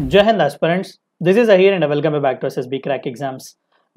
जय हिंद aspirants this is Ahir and welcome back to be crack exams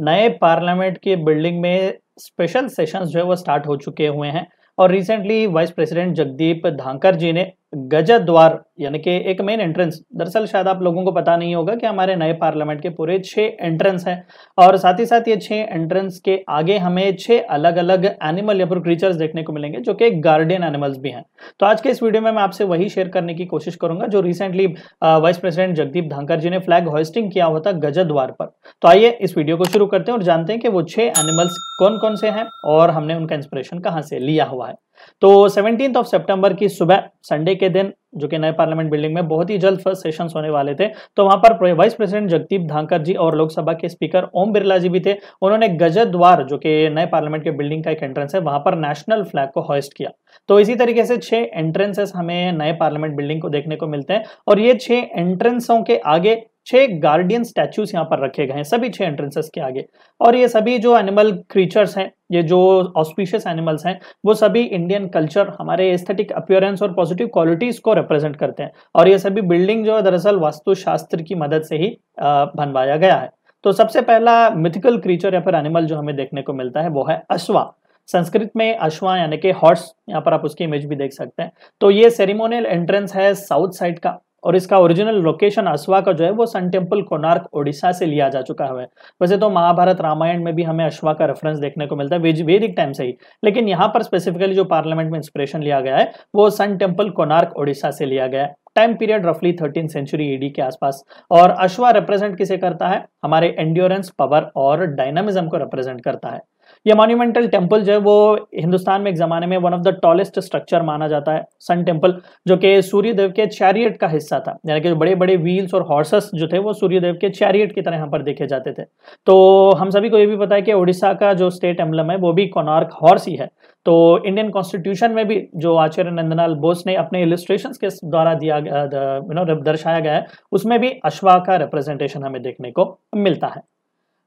नए parliament के बिल्डिंग में स्पेशल सेशंस जो है वो स्टार्ट हो चुके हुए हैं और recently vice president Jagdeep Dhankhar ji ने गजा द्वार यानी कि एक मेन एंट्रेंस दरअसल शायद आप लोगों को पता नहीं होगा कि हमारे नए पार्लियामेंट के पूरे छः एंट्रेंस हैं और साथ ही साथ ये छः एंट्रेंस के आगे हमें छः अलग अलग एनिमल या फिर क्रीचर्स देखने को मिलेंगे जो कि गार्डियन एनिमल्स भी हैं तो आज के इस वीडियो में मैं आपसे वही शेयर करने की कोशिश करूंगा जो recently vice president Jagdeep Dhankhar ji ने फ्लैग होस्टिंग किया हुआ था गजा द्वार पर तो आइए इस वीडियो को शुरू करते हैं और जानते हैं कि वो छः एनिमल्स कौन कौन से हैं और हमने उनका इंस्पिरेशन कहाँ से लिया हुआ है तो सेवनटीन ऑफ सितंबर की सुबह संडे के दिन जो कि नए पार्लियामेंट बिल्डिंग में बहुत ही जल्द फर्स्ट सेशन होने वाले थे तो वहां पर वाइस प्रेसिडेंट जगदीप धांकर जी और लोकसभा के स्पीकर ओम बिरला जी भी थे उन्होंने गजत द्वार जो कि नए पार्लियामेंट के बिल्डिंग का एक एंट्रेंस है वहां पर नेशनल फ्लैग को हॉस्ट किया तो इसी तरीके से छह एंट्रेंसेस हमें नए पार्लियामेंट बिल्डिंग को देखने को मिलते हैं और ये छह एंट्रेंसों के आगे छह गार्डियन स्टैचूज यहाँ पर रखे गए हैं सभी छह एंट्रेंसेस के आगे और ये सभी जो एनिमल क्रीचर्स हैं ये जो ऑस्पिशियस एनिमल्स हैं वो सभी इंडियन कल्चर हमारे एस्थेटिक अपियरेंस और पॉजिटिव क्वालिटीज को रिप्रेजेंट करते हैं और ये सभी बिल्डिंग जो है दरअसल वास्तुशास्त्र की मदद से ही बनवाया गया है तो सबसे पहला मिथिकल क्रीचर या फिर एनिमल जो हमें देखने को मिलता है वो है अश्वा संस्कृत में अश्वा यानी कि हॉर्स यहाँ पर आप उसकी इमेज भी देख सकते हैं तो ये सेरिमोनियल एंट्रेंस है साउथ साइड का और इसका ओरिजिनल लोकेशन अश्वा का जो है वो सन टेम्पल कोनार्क ओडिशा से लिया जा चुका है वैसे तो महाभारत रामायण में भी हमें अश्वा का रेफरेंस देखने को मिलता है वेदिक टाइम से ही लेकिन यहाँ पर स्पेसिफिकली जो पार्लियामेंट में इंस्पिरेशन लिया गया है वो सन टेम्पल कोनार्क ओडिशा से लिया गया है टाइम पीरियड रफली थर्टीन सेंचुरी ईडी के आसपास और अश्वा रिप्रेजेंट किसे करता है हमारे एंड्योरेंस पावर और डायनामिज्म को रिप्रेजेंट करता है ये मॉन्यूमेंटल टेम्पल जो है वो हिंदुस्तान में एक ज़माने में one of the tallest structure माना जाता है सन टेम्पल जो कि सूर्यदेव के चैरियट का हिस्सा था यानी कि बड़े बड़े व्हील्स और हॉर्सेस जो थे वो सूर्यदेव के चैरियट की तरह यहाँ पर देखे जाते थे तो हम सभी को ये भी पता है कि उड़ीसा का जो स्टेट एम्बलम है वो भी कोनार्क हॉर्स ही है तो इंडियन कॉन्स्टिट्यूशन में भी जो आचार्य नंदनलाल बोस ने अपने इलिस्ट्रेशन के द्वारा दिया यू नो दर्शाया गया है उसमें भी अश्वा का रिप्रेजेंटेशन हमें देखने को मिलता है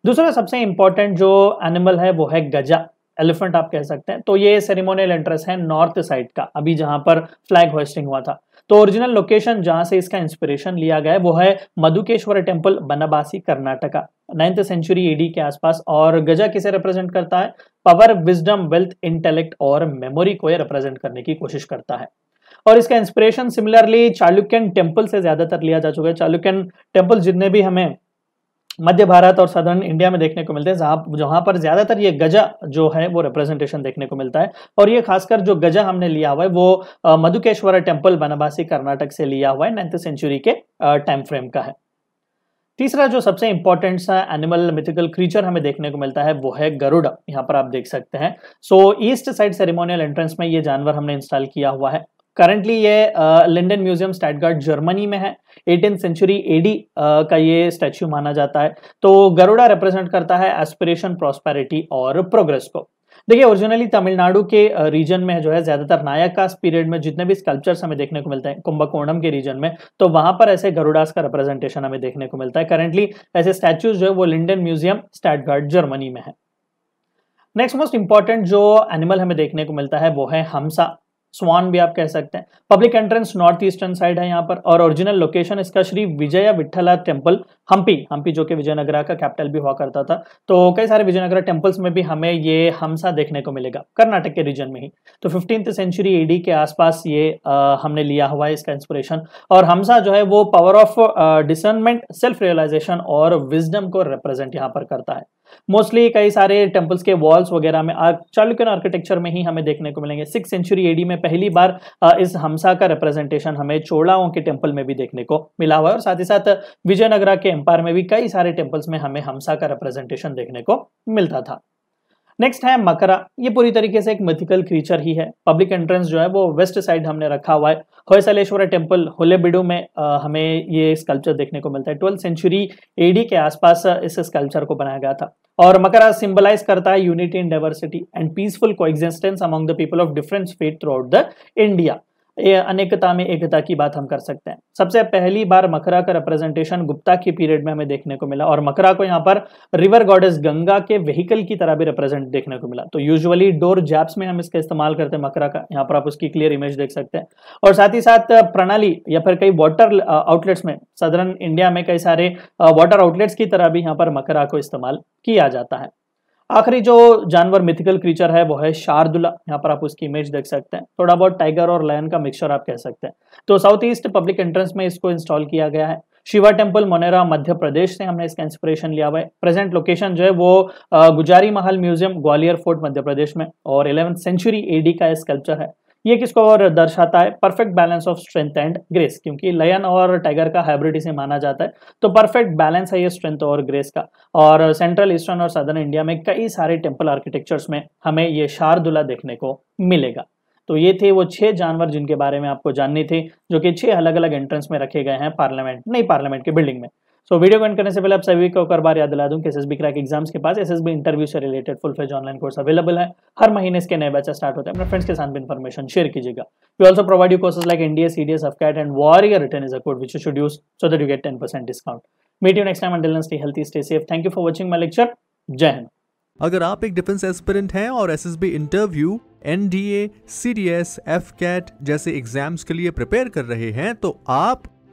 दूसरा सबसे इंपॉर्टेंट जो एनिमल है वो है गजा एलिफेंट आप कह सकते हैं तो ये सेरेमोनियल एंट्रेस है नॉर्थ साइड का अभी जहां पर फ्लैग होस्टिंग हुआ था तो ओरिजिनल लोकेशन जहां से इसका इंस्पिरेशन लिया गया है वो है Madhukeshwar temple Banavasi Karnataka ninth century AD के आसपास और गजा किसे रिप्रेजेंट करता है पावर विजडम वेल्थ इंटेलेक्ट और मेमोरी को रिप्रेजेंट करने की कोशिश करता है और इसका इंस्पिरेशन सिमिलरली चालुक्यन टेम्पल से ज्यादातर लिया जा चुका है चालुक्यन टेम्पल जितने भी हमें मध्य भारत और सदर्न इंडिया में देखने को मिलते हैं जहाँ जहाँ पर ज्यादातर ये गजा जो है वो रिप्रेजेंटेशन देखने को मिलता है और ये खासकर जो गजा हमने लिया हुआ है वो मधुकेश्वर टेम्पल बनवासी कर्नाटक से लिया हुआ है नाइन्थ सेंचुरी के टाइम फ्रेम का है तीसरा जो सबसे इंपॉर्टेंट सा एनिमल मिथिकल क्रीचर हमें देखने को मिलता है वो है गरुड़ यहाँ पर आप देख सकते हैं so east side ceremonial entrance में ये जानवर हमने इंस्टॉल किया हुआ है करंटली ये लंडन म्यूजियम स्टैटगार्ड जर्मनी में है एटीन सेंचुरी एडी का ये स्टैच्यू माना जाता है तो गरुड़ा रिप्रेजेंट करता है एस्पिरेशन प्रॉस्पेरिटी और प्रोग्रेस को देखिए ओरिजिनली तमिलनाडु के रीजन में जो है ज्यादातर नायकास पीरियड में जितने भी स्कल्पचर्स हमें देखने को मिलते हैं कुंभकोणम के रीजन में तो वहां पर ऐसे गरुडास का रिप्रेजेंटेशन हमें देखने को मिलता है करेंटली ऐसे स्टैच्यूज जो है वो लिंडन म्यूजियम स्टैटगार्ड जर्मनी में है नेक्स्ट मोस्ट इंपॉर्टेंट जो एनिमल हमें देखने को मिलता है वो है हमसा स्वान भी आप कह सकते हैं public entrance north eastern side है यहाँ पर और ओरिजिनल लोकेशन इसका श्री विजय विठला टेम्पल हम्पी हम्पी जो कि विजयनगरा का कैपिटल भी हुआ करता था तो कई सारे विजयनगरा टेम्पल्स में भी हमें ये हमसा देखने को मिलेगा कर्नाटक के रीजन में ही तो फिफ्टींथ सेंचुरी एडी के आसपास ये आ, हमने लिया हुआ है इसका इंस्पिरेशन और हमसा जो है वो power of discernment self realization और विजडम को रिप्रेजेंट यहाँ पर करता है मोस्टली कई सारे टेम्पल्स के वॉल्स वगैरह में चालुक्यन आर्किटेक्चर में ही हमें देखने को मिलेंगे सिक्स सेंचुरी एडी में पहली बार इस हमसा का रिप्रेजेंटेशन हमें चोड़ाओं के टेम्पल में भी देखने को मिला हुआ है और साथ ही साथ विजयनगरा के एम्पायर में भी कई सारे टेम्पल्स में हमें हमसा का रिप्रेजेंटेशन देखने को मिलता था नेक्स्ट है मकरा ये पूरी तरीके से एक मिथिकल क्रीचर ही है पब्लिक एंट्रेंस जो है वो वेस्ट साइड हमने रखा हुआ है होयसलेश्वर टेम्पल होलेबिडू में आ, हमें ये स्कल्पचर देखने को मिलता है ट्वेल्थ सेंचुरी एडी के आसपास इस स्कल्पचर को बनाया गया था और मकरा सिंबलाइज करता है unity in diversity and peaceful coexistence among the people of different state throughout the India अनेकता में एकता की बात हम कर सकते हैं सबसे पहली बार मकरा का रिप्रेजेंटेशन गुप्ता के पीरियड में हमें देखने को मिला और मकरा को यहाँ पर रिवर गॉडेस गंगा के व्हीकल की तरह भी रिप्रेजेंट देखने को मिला तो यूजुअली डोर जैप्स में हम इसका इस्तेमाल करते हैं मकरा का यहाँ पर आप उसकी क्लियर इमेज देख सकते हैं और साथ ही साथ प्रणाली या फिर कई वाटर आउटलेट्स में सदरन इंडिया में कई सारे वाटर आउटलेट्स की तरह भी यहाँ पर मकरा को इस्तेमाल किया जाता है आखिरी जो जानवर मिथिकल क्रीचर है वो है शार्दुला यहाँ पर आप उसकी इमेज देख सकते हैं थोड़ा बहुत टाइगर और लायन का मिक्सचर आप कह सकते हैं तो साउथ ईस्ट पब्लिक एंट्रेंस में इसको इंस्टॉल किया गया है शिवा टेम्पल मोनेरा मध्य प्रदेश से हमने इसका इंस्पिरेशन लिया हुआ है प्रेजेंट लोकेशन जो है वो गुजारी महल म्यूजियम ग्वालियर फोर्ट मध्य प्रदेश में और इलेवेंथ सेंचुरी एडी का स्कल्पचर है ये किसको और दर्शाता है perfect balance of strength and grace क्योंकि लयन और टाइगर का हाइब्रिड इसे माना जाता है तो परफेक्ट बैलेंस है ये स्ट्रेंथ और ग्रेस का और सेंट्रल ईस्टर्न और सदर्न इंडिया में कई सारे टेम्पल आर्किटेक्चर्स में हमें ये शारदुला देखने को मिलेगा तो ये थे वो छह जानवर जिनके बारे में आपको जाननी थी जो कि छह अलग अलग एंट्रेंस में रखे गए हैं पार्लियामेंट नई पार्लियामेंट के बिल्डिंग में सो वीडियो को एंड करने से पहले आप सभी को एक बार याद दिला दूं कि S S B crack exams के पास एस एस बी इंटरव्यू से related full phase online course available है हर महीने इसके नए बैच स्टार्ट होते हैं अपने फ्रेंड्स के साथ भी इन्फॉर्मेशन शेयर कीजिएगा we also provide you courses like India C D S F CAT and warrior return is a which you should use so that you get ten percent discount meet you next time stay healthy stay safe thank you for watching my lecture जय हिंद अगर आप एक defence aspirant हैं और S S B interview N D A C D S F cat जैसे exams के लिए प्रिपेयर कर रहे हैं तो आप